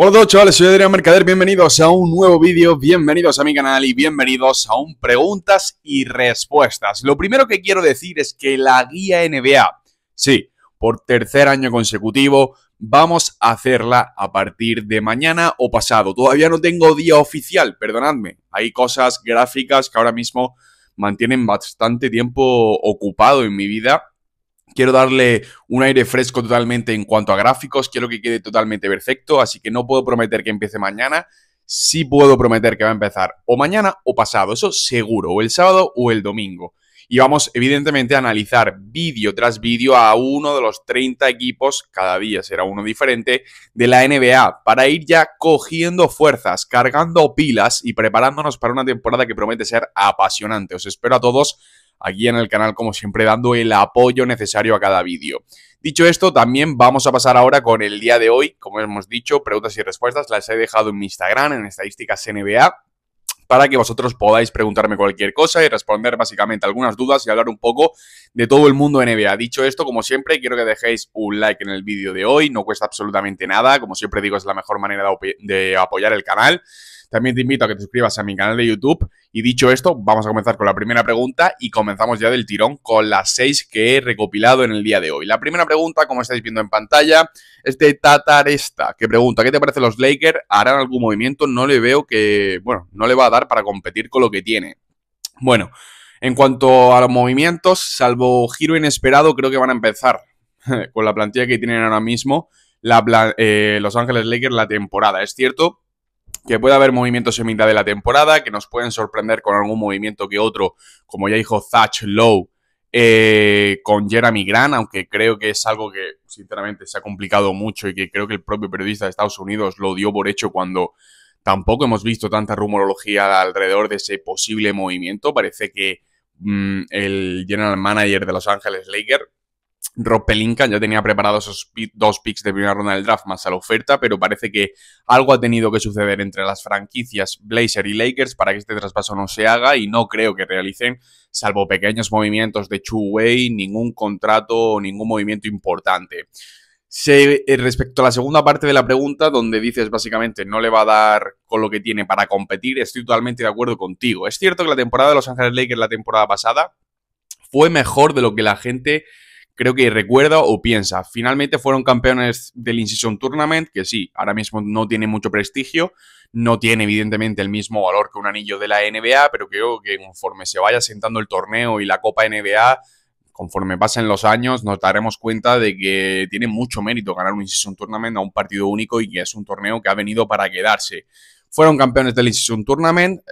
Hola chavales, soy Adrián Mercader, bienvenidos a un nuevo vídeo, bienvenidos a mi canal y bienvenidos a un preguntas y respuestas. Lo primero que quiero decir es que la guía NBA, sí, por tercer año consecutivo, vamos a hacerla a partir de mañana o pasado. Todavía no tengo día oficial, perdonadme. Hay cosas gráficas que ahora mismo mantienen bastante tiempo ocupado en mi vida Quiero darle un aire fresco totalmente en cuanto a gráficos, quiero que quede totalmente perfecto, así que no puedo prometer que empiece mañana, sí puedo prometer que va a empezar o mañana o pasado, eso seguro, o el sábado o el domingo. Y vamos, evidentemente, a analizar vídeo tras vídeo a uno de los 30 equipos, cada día será uno diferente, de la NBA, para ir ya cogiendo fuerzas, cargando pilas y preparándonos para una temporada que promete ser apasionante. Os espero a todos aquí en el canal, como siempre, dando el apoyo necesario a cada vídeo. Dicho esto, también vamos a pasar ahora con el día de hoy, como hemos dicho, preguntas y respuestas, las he dejado en mi Instagram, en Estadísticas NBA, para que vosotros podáis preguntarme cualquier cosa y responder básicamente algunas dudas y hablar un poco de todo el mundo NBA. Dicho esto, como siempre, quiero que dejéis un like en el vídeo de hoy, no cuesta absolutamente nada, como siempre digo, es la mejor manera de apoyar el canal. También te invito a que te suscribas a mi canal de YouTube. Y dicho esto, vamos a comenzar con la primera pregunta y comenzamos ya del tirón con las seis que he recopilado en el día de hoy. La primera pregunta, como estáis viendo en pantalla, es de Tataresta, que pregunta, ¿qué te parece los Lakers? ¿Harán algún movimiento? No le veo que, bueno, no le va a dar para competir con lo que tiene. Bueno, en cuanto a los movimientos, salvo giro inesperado, creo que van a empezar con la plantilla que tienen ahora mismo eh, Los Ángeles Lakers la temporada. Es cierto que puede haber movimientos en mitad de la temporada, que nos pueden sorprender con algún movimiento que otro, como ya dijo Thatch Lowe eh, con Jeremy Grant, aunque creo que es algo que sinceramente se ha complicado mucho y que creo que el propio periodista de Estados Unidos lo dio por hecho cuando tampoco hemos visto tanta rumorología alrededor de ese posible movimiento. Parece que mm, el general manager de Los Ángeles Lakers Rob ya tenía preparados esos dos picks de primera ronda del draft más a la oferta, pero parece que algo ha tenido que suceder entre las franquicias Blazer y Lakers para que este traspaso no se haga y no creo que realicen, salvo pequeños movimientos de Chu way ningún contrato o ningún movimiento importante. Eh, respecto a la segunda parte de la pregunta, donde dices básicamente no le va a dar con lo que tiene para competir, estoy totalmente de acuerdo contigo. Es cierto que la temporada de Los Ángeles Lakers la temporada pasada fue mejor de lo que la gente creo que recuerda o piensa. Finalmente fueron campeones del Incision Tournament, que sí, ahora mismo no tiene mucho prestigio, no tiene evidentemente el mismo valor que un anillo de la NBA, pero creo que conforme se vaya sentando el torneo y la Copa NBA, conforme pasen los años, nos daremos cuenta de que tiene mucho mérito ganar un Incision Tournament a un partido único y que es un torneo que ha venido para quedarse. Fueron campeones del Incision Tournament,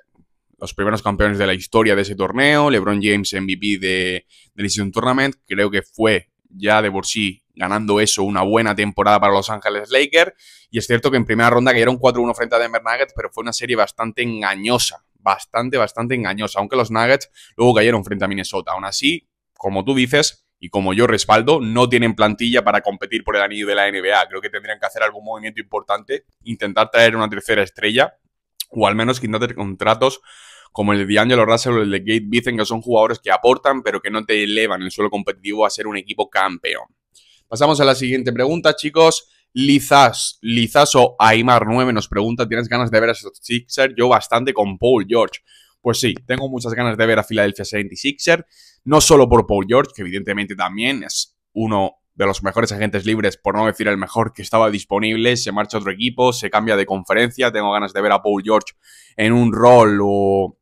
los primeros campeones de la historia de ese torneo, LeBron James MVP de, Division Tournament, creo que fue ya de por sí ganando eso una buena temporada para Los Ángeles Lakers, y es cierto que en primera ronda cayeron 4-1 frente a Denver Nuggets, pero fue una serie bastante engañosa, bastante, bastante engañosa, aunque los Nuggets luego cayeron frente a Minnesota. Aún así, como tú dices, y como yo respaldo, no tienen plantilla para competir por el anillo de la NBA. Creo que tendrían que hacer algún movimiento importante, intentar traer una tercera estrella o al menos quitar contratos como el de D'Angelo Russell o el de Gate dicen que son jugadores que aportan, pero que no te elevan el suelo competitivo a ser un equipo campeón. Pasamos a la siguiente pregunta, chicos. Lizas, o Aymar 9 nos pregunta, ¿tienes ganas de ver a Sixer? Yo bastante con Paul George. Pues sí, tengo muchas ganas de ver a Philadelphia 76er, no solo por Paul George, que evidentemente también es uno de los mejores agentes libres, por no decir el mejor que estaba disponible, se marcha otro equipo, se cambia de conferencia, tengo ganas de ver a Paul George en un rol o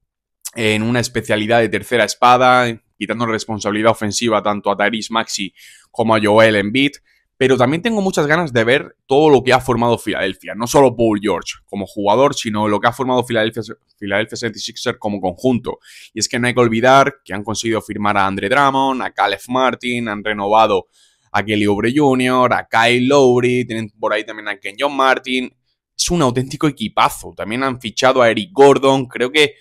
en una especialidad de tercera espada, quitando responsabilidad ofensiva tanto a Tyrese Maxi como a Joel Embiid. Pero también tengo muchas ganas de ver todo lo que ha formado Filadelfia, no solo Paul George como jugador, sino lo que ha formado Filadelfia, 76er como conjunto. Y es que no hay que olvidar que han conseguido firmar a Andre Drummond, a Caleb Martin, han renovado a Kelly Oubre Jr., a Kyle Lowry, tienen por ahí también a Ken John Martin. Es un auténtico equipazo. También han fichado a Eric Gordon. Creo que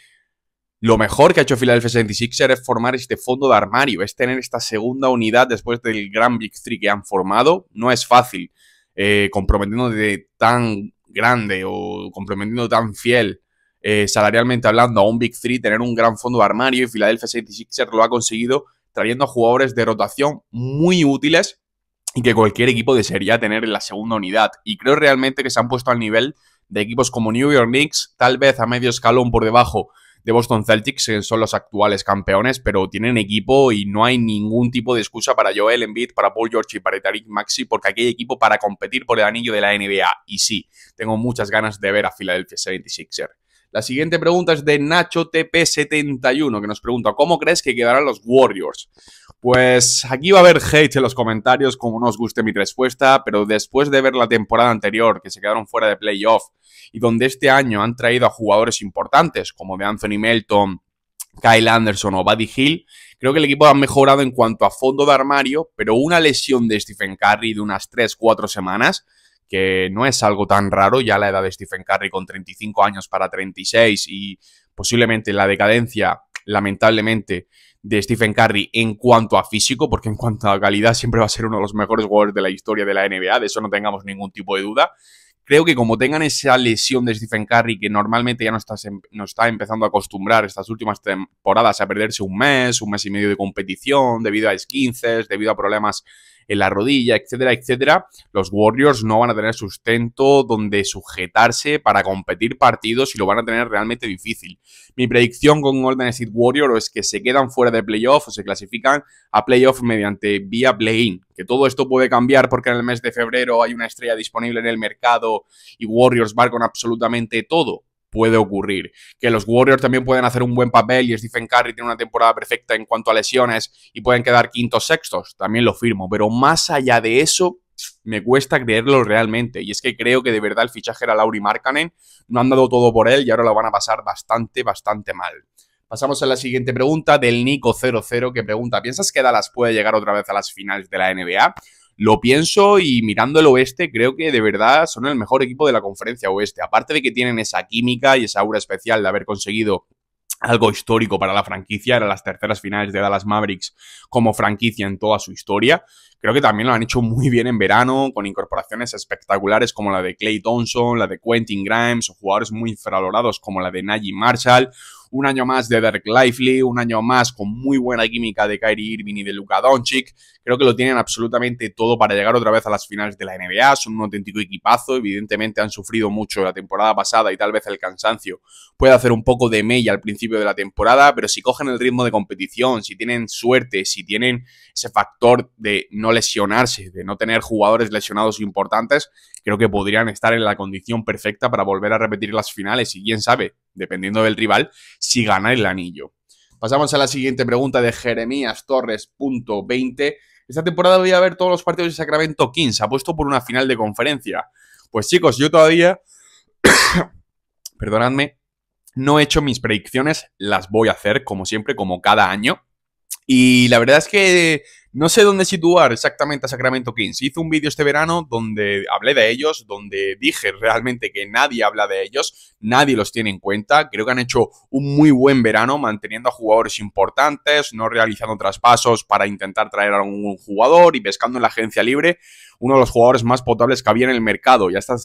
lo mejor que ha hecho Philadelphia 76 es formar este fondo de armario, es tener esta segunda unidad después del gran Big Three que han formado. No es fácil, eh, comprometiendo de tan grande o comprometiendo tan fiel eh, salarialmente hablando a un Big Three, tener un gran fondo de armario y Philadelphia 76ers lo ha conseguido trayendo jugadores de rotación muy útiles y que cualquier equipo desearía tener en la segunda unidad. Y creo realmente que se han puesto al nivel de equipos como New York Knicks, tal vez a medio escalón por debajo de Boston Celtics, que eh, son los actuales campeones, pero tienen equipo y no hay ningún tipo de excusa para Joel Embiid, para Paul George y para Tariq Maxi, porque aquí hay equipo para competir por el anillo de la NBA. Y sí, tengo muchas ganas de ver a Philadelphia 76er. La siguiente pregunta es de Nacho TP71, que nos pregunta, ¿cómo crees que quedarán los Warriors? Pues aquí va a haber hate en los comentarios como no os guste mi respuesta, pero después de ver la temporada anterior que se quedaron fuera de playoff y donde este año han traído a jugadores importantes como de Anthony Melton, Kyle Anderson o Buddy Hill, creo que el equipo ha mejorado en cuanto a fondo de armario, pero una lesión de Stephen Curry de unas 3-4 semanas, que no es algo tan raro, ya la edad de Stephen Curry con 35 años para 36 y posiblemente la decadencia, lamentablemente, de Stephen Curry en cuanto a físico, porque en cuanto a calidad siempre va a ser uno de los mejores jugadores de la historia de la NBA, de eso no tengamos ningún tipo de duda. Creo que como tengan esa lesión de Stephen Curry, que normalmente ya no está, em, no está empezando a acostumbrar estas últimas temporadas a perderse un mes, un mes y medio de competición, debido a esquinces, debido a problemas en la rodilla, etcétera, etcétera, los Warriors no van a tener sustento donde sujetarse para competir partidos y lo van a tener realmente difícil. Mi predicción con Golden State Warriors es que se quedan fuera de playoff o se clasifican a playoff mediante vía play-in. Que todo esto puede cambiar porque en el mes de febrero hay una estrella disponible en el mercado y Warriors va con absolutamente todo puede ocurrir. Que los Warriors también pueden hacer un buen papel y Stephen Curry tiene una temporada perfecta en cuanto a lesiones y pueden quedar quintos, sextos, también lo firmo. Pero más allá de eso, me cuesta creerlo realmente. Y es que creo que de verdad el fichaje era Lauri Markkanen, no han dado todo por él y ahora lo van a pasar bastante, bastante mal. Pasamos a la siguiente pregunta del Nico00 que pregunta, ¿piensas que Dallas puede llegar otra vez a las finales de la NBA? lo pienso y mirando el oeste, creo que de verdad son el mejor equipo de la conferencia oeste. Aparte de que tienen esa química y esa aura especial de haber conseguido algo histórico para la franquicia, eran las terceras finales de Dallas Mavericks como franquicia en toda su historia. Creo que también lo han hecho muy bien en verano, con incorporaciones espectaculares como la de Clay Thompson, la de Quentin Grimes, o jugadores muy infravalorados como la de Najee Marshall, un año más de Dark Lively, un año más con muy buena química de Kyrie Irving y de Luka Doncic. Creo que lo tienen absolutamente todo para llegar otra vez a las finales de la NBA. Son un auténtico equipazo. Evidentemente han sufrido mucho la temporada pasada y tal vez el cansancio puede hacer un poco de mella al principio de la temporada, pero si cogen el ritmo de competición, si tienen suerte, si tienen ese factor de no lesionarse, de no tener jugadores lesionados importantes, creo que podrían estar en la condición perfecta para volver a repetir las finales y quién sabe, dependiendo del rival, si gana el anillo. Pasamos a la siguiente pregunta de Jeremías Torres.20. Esta temporada voy a ver todos los partidos de Sacramento Kings, apuesto por una final de conferencia. Pues chicos, yo todavía, perdonadme, no he hecho mis predicciones, las voy a hacer como siempre, como cada año. Y la verdad es que no sé dónde situar exactamente a Sacramento Kings. Hice un vídeo este verano donde hablé de ellos, donde dije realmente que nadie habla de ellos, nadie los tiene en cuenta. Creo que han hecho un muy buen verano manteniendo a jugadores importantes, no realizando traspasos para intentar traer a algún jugador y pescando en la agencia libre uno de los jugadores más potables que había en el mercado y hasta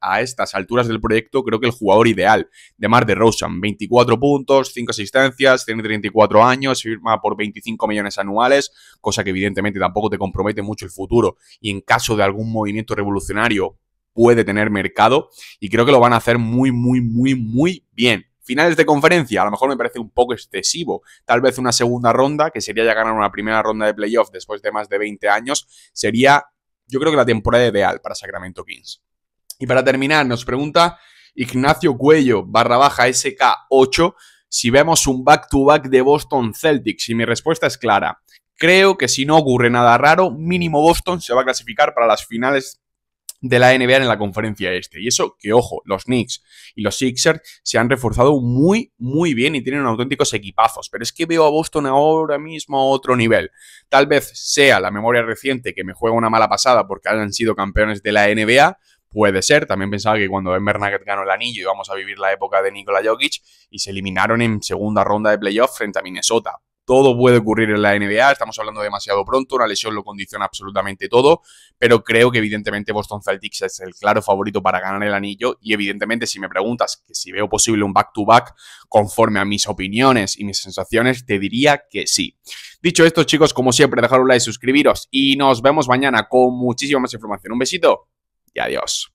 a estas alturas del proyecto creo que el jugador ideal de Mar de Rosen, 24 puntos, 5 asistencias, tiene 34 años, firma por 25 millones anuales, cosa que evidentemente tampoco te compromete mucho el futuro y en caso de algún movimiento revolucionario puede tener mercado y creo que lo van a hacer muy, muy, muy, muy bien. Finales de conferencia, a lo mejor me parece un poco excesivo. Tal vez una segunda ronda, que sería ya ganar una primera ronda de playoff después de más de 20 años, sería yo creo que la temporada ideal para Sacramento Kings. Y para terminar, nos pregunta Ignacio Cuello, barra baja SK8, si vemos un back-to-back -back de Boston Celtics. Y mi respuesta es clara. Creo que si no ocurre nada raro, mínimo Boston se va a clasificar para las finales de la NBA en la conferencia este. Y eso que, ojo, los Knicks y los Sixers se han reforzado muy, muy bien y tienen auténticos equipazos. Pero es que veo a Boston ahora mismo a otro nivel. Tal vez sea la memoria reciente que me juega una mala pasada porque hayan sido campeones de la NBA. Puede ser, también pensaba que cuando Ben Nugget ganó el anillo íbamos a vivir la época de Nikola Jokic y se eliminaron en segunda ronda de playoff frente a Minnesota todo puede ocurrir en la NBA, estamos hablando demasiado pronto, una lesión lo condiciona absolutamente todo, pero creo que evidentemente Boston Celtics es el claro favorito para ganar el anillo y evidentemente si me preguntas que si veo posible un back-to-back conforme a mis opiniones y mis sensaciones, te diría que sí. Dicho esto, chicos, como siempre, dejad un like, suscribiros y nos vemos mañana con muchísima más información. Un besito y adiós.